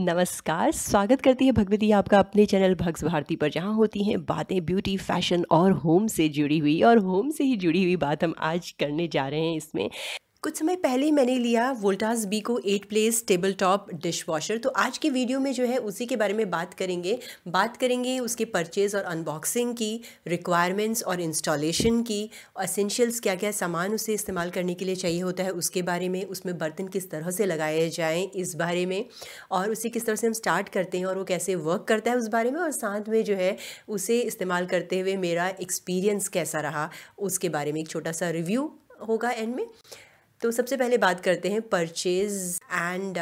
नमस्कार स्वागत करती है भगवती आपका अपने चैनल भक्स भारती पर जहाँ होती हैं बातें ब्यूटी फैशन और होम से जुड़ी हुई और होम से ही जुड़ी हुई बात हम आज करने जा रहे हैं इसमें कुछ समय पहले मैंने लिया Voltas Beko eight place table top dishwasher तो आज के वीडियो में जो है उसी के बारे में बात करेंगे बात करेंगे उसके परचेज़ और अनबॉक्सिंग की रिक्वायरमेंट्स और इंस्टॉलेशन की असेंशियल्स क्या क्या सामान उसे इस्तेमाल करने के लिए चाहिए होता है उसके बारे में उसमें बर्तन किस तरह से लगाए जाएँ इस बारे में और उसे किस तरह से हम स्टार्ट करते हैं और वो कैसे वर्क करता है उस बारे में और साथ में जो है उसे इस्तेमाल करते हुए मेरा एक्सपीरियंस कैसा रहा उसके बारे में एक छोटा सा रिव्यू होगा एंड में तो सबसे पहले बात करते हैं परचेज एंड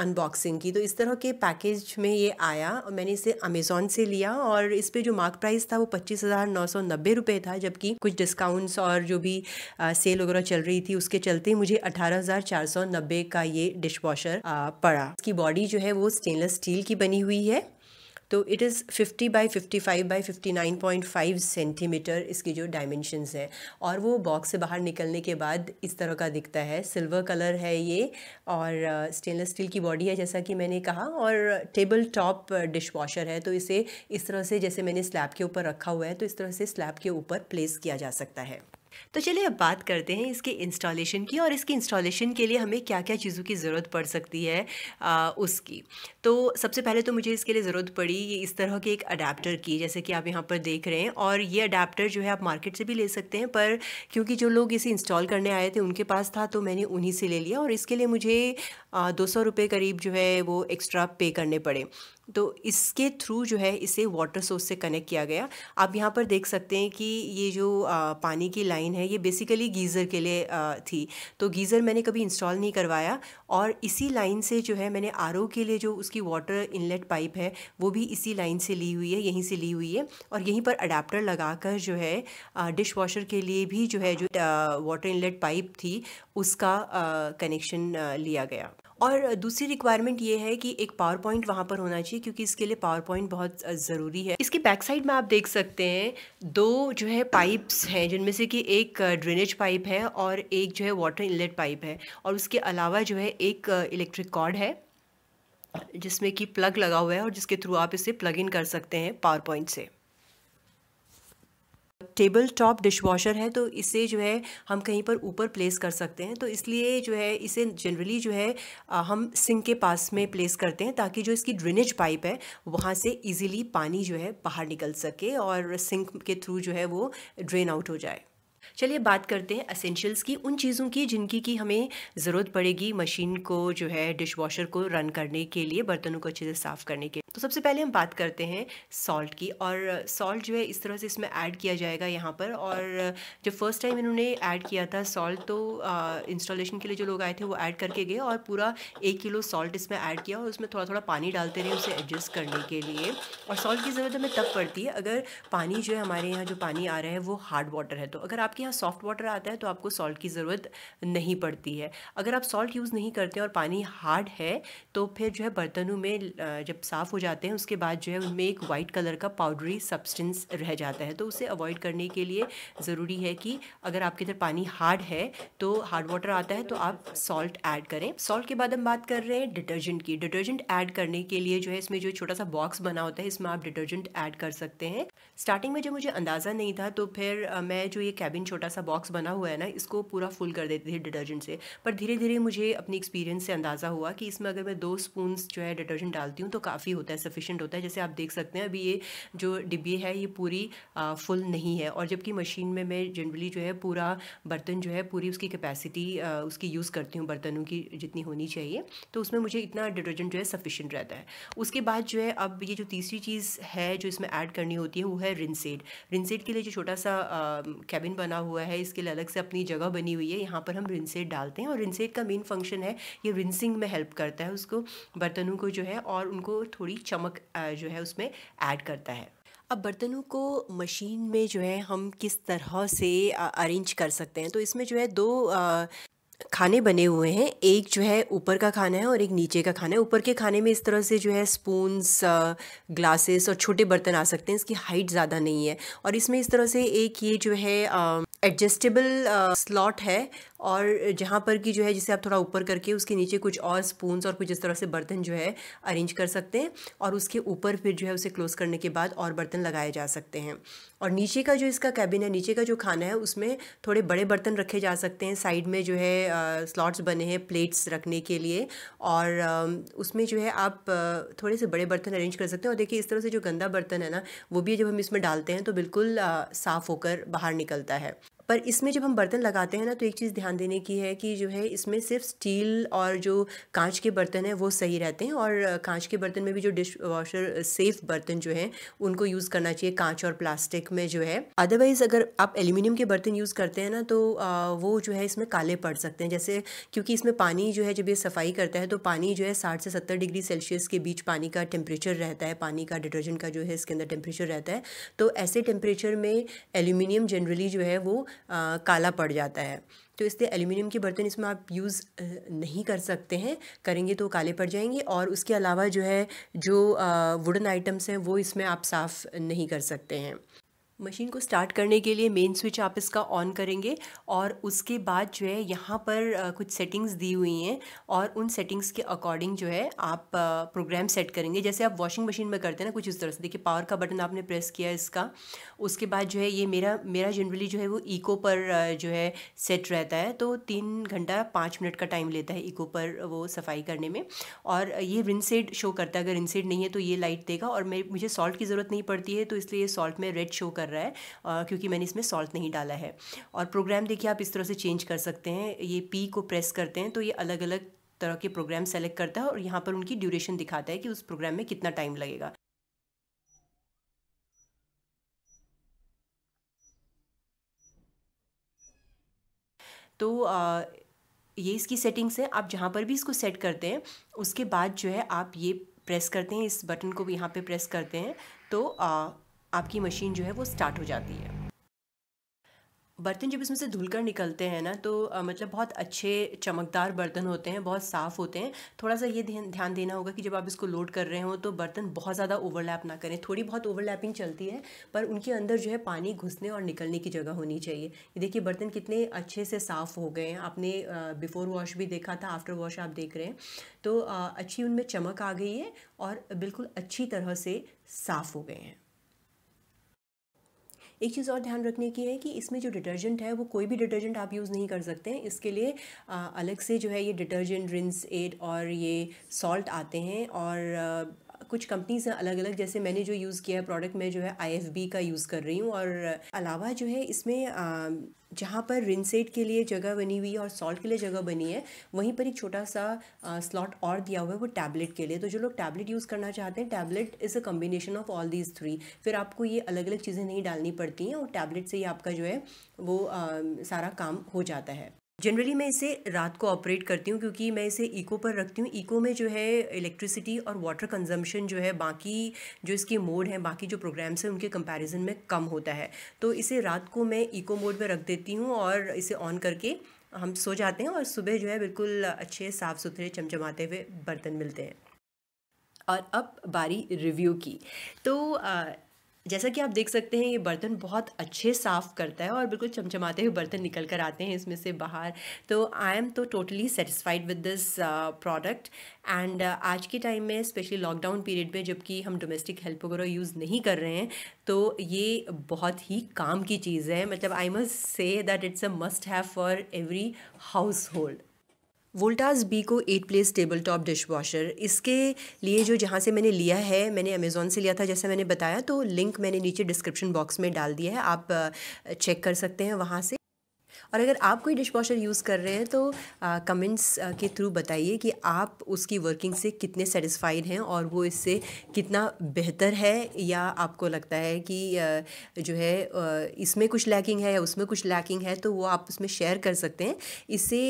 अनबॉक्सिंग की तो इस तरह के पैकेज में ये आया और मैंने इसे अमेजोन से लिया और इस पर जो मार्क प्राइस था वो पच्चीस हज़ार नौ सौ नब्बे रुपये था जबकि कुछ डिस्काउंट्स और जो भी आ, uh, सेल वगैरह चल रही थी उसके चलते मुझे अठारह हज़ार चार सौ नब्बे का ये डिश वॉशर uh, पड़ा इसकी बॉडी जो है वो स्टेनलेस स्टील की बनी हुई है तो it is fifty by fifty five by fifty nine point five centimetre इसकी जो डायमेंशंस हैं और वो बॉक्स से बाहर निकलने के बाद इस तरह का दिखता है सिल्वर कलर है ये और स्टेनलेस uh, स्टील की बॉडी है जैसा कि मैंने कहा और टेबल टॉप डिश वॉशर है तो इसे इस तरह से जैसे मैंने स्लैब के ऊपर रखा हुआ है तो इस तरह से स्लैब के ऊपर प्लेस किया जा सकता है तो चलिए अब बात करते हैं इसके इंस्टॉलेशन की और इसकी इंस्टॉलेशन के लिए हमें क्या क्या चीज़ों की ज़रूरत पड़ सकती है आ, उसकी तो सबसे पहले तो मुझे इसके लिए ज़रूरत पड़ी ये इस तरह के एक अडाप्टर की जैसे कि आप यहाँ पर देख रहे हैं और ये अडाप्टर जो है आप मार्केट से भी ले सकते हैं पर क्योंकि जो लोग इसे इंस्टॉल करने आए थे उनके पास था तो मैंने उन्हीं से ले लिया और इसके लिए मुझे दो सौ रुपये करीब जो है वो एक्स्ट्रा पे करने पड़े तो इसके थ्रू जो है इसे वाटर सोर्स से कनेक्ट किया गया आप यहाँ पर देख सकते हैं कि ये जो आ, पानी की लाइन है ये बेसिकली गीज़र के लिए आ, थी तो गीज़र मैंने कभी इंस्टॉल नहीं करवाया और इसी लाइन से जो है मैंने आर के लिए जो उसकी वाटर इनलेट पाइप है वो भी इसी लाइन से ली हुई है यहीं से ली हुई है और यहीं पर अडाप्टर लगा कर जो है डिश वॉशर के लिए भी जो है जो वाटर इनलेट पाइप थी उसका कनेक्शन लिया गया और दूसरी रिक्वायरमेंट ये है कि एक पावर पॉइंट वहाँ पर होना चाहिए क्योंकि इसके लिए पावर पॉइंट बहुत ज़रूरी है इसकी बैक साइड में आप देख सकते हैं दो जो है पाइप्स हैं जिनमें से कि एक ड्रेनेज पाइप है और एक जो है वाटर इनलेट पाइप है और उसके अलावा जो है एक इलेक्ट्रिक कॉर्ड है जिसमें कि प्लग लगा हुआ है और जिसके थ्रू आप इसे प्लग इन कर सकते हैं पावर पॉइंट से टेबल टॉप वॉशर है तो इसे जो है हम कहीं पर ऊपर प्लेस कर सकते हैं तो इसलिए जो है इसे जनरली जो है हम सिंक के पास में प्लेस करते हैं ताकि जो इसकी ड्रेनेज पाइप है वहाँ से ईजिली पानी जो है बाहर निकल सके और सिंक के थ्रू जो है वो ड्रेन आउट हो जाए चलिए बात करते हैं असेंशियल्स की उन चीज़ों की जिनकी की हमें ज़रूरत पड़ेगी मशीन को जो है डिश वॉशर को रन करने के लिए बर्तनों को अच्छे से साफ़ करने के लिए तो सबसे पहले हम बात करते हैं सॉल्ट की और सॉल्ट जो है इस तरह से इसमें ऐड किया जाएगा यहाँ पर और जब फर्स्ट टाइम इन्होंने ऐड किया था सॉल्ट तो इंस्टॉलेशन के लिए जो लोग आए थे वो ऐड करके गए और पूरा एक किलो सॉल्ट इसमें ऐड किया और उसमें थोड़ा थोड़ा पानी डालते रहे उसे एडजस्ट करने के लिए और सॉल्ट की ज़रूरत हमें तब पड़ती है अगर पानी जो है हमारे यहाँ जो पानी आ रहा है वो हार्ड वाटर है तो अगर आप आपके यहाँ सॉफ्ट वाटर आता है तो आपको सॉल्ट की ज़रूरत नहीं पड़ती है अगर आप सॉल्ट यूज़ नहीं करते और पानी हार्ड है तो फिर जो है बर्तनों में जब साफ़ हो जाते हैं उसके बाद जो है उनमें एक वाइट कलर का पाउडरी सब्सटेंस रह जाता है तो उसे अवॉइड करने के लिए ज़रूरी है कि अगर आपके इधर पानी हार्ड है तो हार्ड वाटर आता है तो आप सॉल्ट ऐड करें सॉल्ट के बाद हम बात कर रहे हैं डिटर्जेंट की डिटर्जेंट ऐड करने के लिए जो है इसमें जो छोटा सा बॉक्स बना होता है इसमें आप डिटर्जेंट ऐड कर सकते हैं स्टार्टिंग में जब मुझे अंदाज़ा नहीं था तो फिर मैं जो ये कैबिन डिटर्जेंट छोटा सा बॉक्स बना हुआ है ना इसको पूरा फुल कर देती थी डिटर्जेंट से पर धीरे धीरे मुझे अपनी एक्सपीरियंस से अंदाज़ा हुआ कि इसमें अगर मैं दो स्पून जो है डिटर्जेंट डालती हूँ तो काफ़ी होता है सफिशेंट होता है जैसे आप देख सकते हैं अभी ये जो डिब्बी है ये पूरी आ, फुल नहीं है और जबकि मशीन में मैं जनरली जो है पूरा बर्तन जो है पूरी उसकी कैपेसिटी उसकी यूज़ करती हूँ बर्तनों की जितनी होनी चाहिए तो उसमें मुझे इतना डिटर्जेंट जो है सफिशेंट रहता है उसके बाद जो है अब ये जो तीसरी चीज़ है जो इसमें ऐड करनी होती है वो है रिनसेड रिनसेड के लिए जो छोटा सा कैबिन बना बना हुआ है इसके लिए अलग से अपनी जगह बनी हुई है यहाँ पर हम रिंसेट डालते हैं और रिंसेट का मेन फंक्शन है ये रिंसिंग में हेल्प करता है उसको बर्तनों को जो है और उनको थोड़ी चमक जो है उसमें ऐड करता है अब बर्तनों को मशीन में जो है हम किस तरह से अरेंज कर सकते हैं तो इसमें जो है दो खाने बने हुए हैं एक जो है ऊपर का खाना है और एक नीचे का खाना है ऊपर के खाने में इस तरह से जो है स्पून्स ग्लासेस और छोटे बर्तन आ सकते हैं इसकी हाइट ज़्यादा नहीं है और इसमें इस तरह से एक ये जो है एडजस्टेबल स्लॉट है और जहाँ पर कि जो है जिसे आप थोड़ा ऊपर करके उसके नीचे कुछ और स्पून और कुछ इस तरह से बर्तन जो है अरेंज कर सकते हैं और उसके ऊपर फिर जो है उसे क्लोज़ करने के बाद और बर्तन लगाए जा सकते हैं और नीचे का जो इसका कैबिन है नीचे का जो खाना है उसमें थोड़े बड़े बर्तन रखे जा सकते हैं साइड में जो है स्लॉट्स बने हैं प्लेट्स रखने के लिए और उसमें जो है आप थोड़े से बड़े बर्तन अरेंज कर सकते हैं और देखिए इस तरह से जो गंदा बर्तन है ना वो भी जब हम इसमें डालते हैं तो बिल्कुल साफ़ होकर बाहर निकलता है पर इसमें जब हम बर्तन लगाते हैं ना तो एक चीज़ ध्यान देने की है कि जो है इसमें सिर्फ स्टील और जो कांच के बर्तन हैं वो सही रहते हैं और कांच के बर्तन में भी जो डिश वॉशर सेफ बर्तन जो है उनको यूज़ करना चाहिए कांच और प्लास्टिक में जो है अदरवाइज़ अगर आप एल्यूमिनियम के बर्तन यूज़ करते हैं ना तो वो जो है इसमें काले पड़ सकते हैं जैसे क्योंकि इसमें पानी जो है जब ये सफाई करता है तो पानी जो है साठ से सत्तर डिग्री सेल्सियस के बीच पानी का टेम्परेचर रहता है पानी का डिटर्जेंट का जो है इसके अंदर टेम्परेचर रहता है तो ऐसे टेम्परेचर में एल्यूमिनियम जनरली जो है वो काला पड़ जाता है तो इसलिए एल्यूमिनियम के बर्तन इसमें आप यूज़ नहीं कर सकते हैं करेंगे तो काले पड़ जाएंगे और उसके अलावा जो है जो वुडन आइटम्स हैं वो इसमें आप साफ़ नहीं कर सकते हैं मशीन को स्टार्ट करने के लिए मेन स्विच आप इसका ऑन करेंगे और उसके बाद जो है यहाँ पर कुछ सेटिंग्स दी हुई हैं और उन सेटिंग्स के अकॉर्डिंग जो है आप प्रोग्राम सेट करेंगे जैसे आप वॉशिंग मशीन में करते हैं ना कुछ इस तरह से देखिए पावर का बटन आपने प्रेस किया इसका उसके बाद जो है ये मेरा मेरा जनरली जो है वो ईको पर जो है सेट रहता है तो तीन घंटा पाँच मिनट का टाइम लेता है ईको पर वो सफाई करने में और ये रिनसेड शो करता है अगर रिनसेड नहीं है तो ये लाइट देगा और मुझे सॉल्ट की ज़रूरत नहीं पड़ती है तो इसलिए सॉल्ट में रेड शो कर कर रहा है आ, क्योंकि मैंने इसमें सॉल्ट नहीं डाला है और प्रोग्राम देखिए आप इस तरह से चेंज कर सकते हैं ये पी को प्रेस करते हैं तो ये अलग अलग तरह के प्रोग्राम सेलेक्ट करता है और यहाँ पर उनकी ड्यूरेशन दिखाता है कि उस प्रोग्राम में कितना टाइम लगेगा तो आ, ये इसकी सेटिंग्स है आप जहाँ पर भी इसको सेट करते हैं उसके बाद जो है आप ये प्रेस करते हैं इस बटन को भी यहाँ पे प्रेस करते हैं तो आ, आपकी मशीन जो है वो स्टार्ट हो जाती है बर्तन जब इसमें से धुलकर निकलते हैं ना तो आ, मतलब बहुत अच्छे चमकदार बर्तन होते हैं बहुत साफ़ होते हैं थोड़ा सा ये ध्यान देना होगा कि जब आप इसको लोड कर रहे हो तो बर्तन बहुत ज़्यादा ओवरलैप ना करें थोड़ी बहुत ओवरलैपिंग चलती है पर उनके अंदर जो है पानी घुसने और निकलने की जगह होनी चाहिए ये देखिए बर्तन कितने अच्छे से साफ़ हो गए हैं आपने बिफ़ोर वॉश भी देखा था आफ्टर वॉश आप देख रहे हैं तो आ, अच्छी उनमें चमक आ गई है और बिल्कुल अच्छी तरह से साफ़ हो गए हैं एक चीज़ और ध्यान रखने की है कि इसमें जो डिटर्जेंट है वो कोई भी डिटर्जेंट आप यूज़ नहीं कर सकते हैं इसके लिए आ, अलग से जो है ये डिटर्जेंट रिंस एड और ये सॉल्ट आते हैं और कुछ कंपनीज हैं अलग अलग जैसे मैंने जो यूज़ किया है प्रोडक्ट मैं जो है आई का यूज़ कर रही हूँ और अलावा जो है इसमें जहाँ पर रिनसेट के लिए जगह बनी हुई है और सॉल्ट के लिए जगह बनी है वहीं पर एक छोटा सा स्लॉट और दिया हुआ है वो टैबलेट के लिए तो जो लोग टैबलेट यूज़ करना चाहते हैं tablet is a combination of all these three फिर आपको ये अलग अलग चीज़ें नहीं डालनी पड़ती हैं और टैबलेट से ही आपका जो है वो आ, सारा काम हो जाता है जनरली मैं इसे रात को ऑपरेट करती हूँ क्योंकि मैं इसे इको पर रखती हूँ इको में जो है इलेक्ट्रिसिटी और वाटर कंजम्पशन जो है बाकी जो इसके मोड हैं बाकी जो प्रोग्राम्स हैं उनके कंपैरिजन में कम होता है तो इसे रात को मैं इको मोड में रख देती हूँ और इसे ऑन करके हम सो जाते हैं और सुबह जो है बिल्कुल अच्छे साफ़ सुथरे चमचमाते हुए बर्तन मिलते हैं और अब बारी रिव्यू की तो आ, जैसा कि आप देख सकते हैं ये बर्तन बहुत अच्छे साफ़ करता है और बिल्कुल चमचमाते हुए बर्तन निकल कर आते हैं इसमें से बाहर तो आई एम तो totally satisfied with this product and आज के टाइम में स्पेशली लॉकडाउन पीरियड में जबकि हम डोमेस्टिक हेल्प वगैरह यूज़ नहीं कर रहे हैं तो ये बहुत ही काम की चीज़ है मतलब I must say that it's a must have for every household Voltas Beko eight place table top dishwasher इसके लिए जो जहाँ से मैंने लिया है मैंने अमेज़ोन से लिया था जैसा मैंने बताया तो लिंक मैंने नीचे डिस्क्रिप्शन बॉक्स में डाल दिया है आप चेक कर सकते हैं वहाँ से और अगर आप कोई डिश वॉशर यूज़ कर रहे हैं तो कमेंट्स के थ्रू बताइए कि आप उसकी वर्किंग से कितने सेटिस्फाइड हैं और वो इससे कितना बेहतर है या आपको लगता है कि जो है इसमें कुछ लैकिंग है या उसमें कुछ लैकिंग है तो वो आप उसमें शेयर कर सकते हैं इससे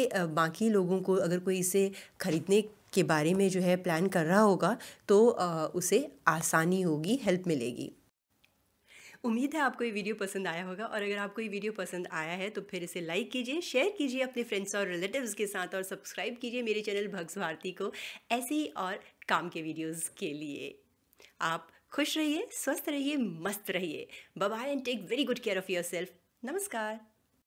बाकी लोगों को अगर कोई इसे ख़रीदने के बारे में जो है प्लान कर रहा होगा तो उसे आसानी होगी हेल्प मिलेगी उम्मीद है आपको ये वीडियो पसंद आया होगा और अगर आपको ये वीडियो पसंद आया है तो फिर इसे लाइक कीजिए शेयर कीजिए अपने फ्रेंड्स और रिलेटिव्स के साथ और सब्सक्राइब कीजिए मेरे चैनल भक्स भारती को ऐसे ही और काम के वीडियोज़ के लिए आप खुश रहिए स्वस्थ रहिए मस्त रहिए bye and take very good care of yourself नमस्कार